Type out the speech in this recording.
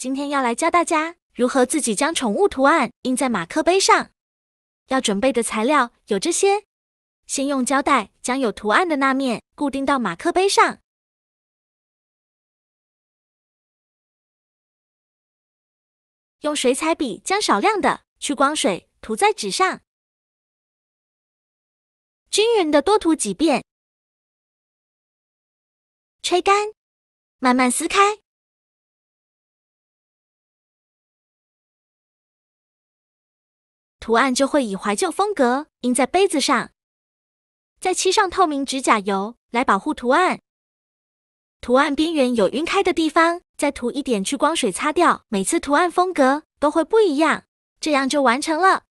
今天要来教大家如何自己将宠物图案印在马克杯上。要准备的材料有这些：先用胶带将有图案的那面固定到马克杯上，用水彩笔将少量的去光水涂在纸上，均匀的多涂几遍，吹干，慢慢撕开。图案就会以怀旧风格印在杯子上，再漆上透明指甲油来保护图案。图案边缘有晕开的地方，再涂一点去光水擦掉。每次图案风格都会不一样，这样就完成了。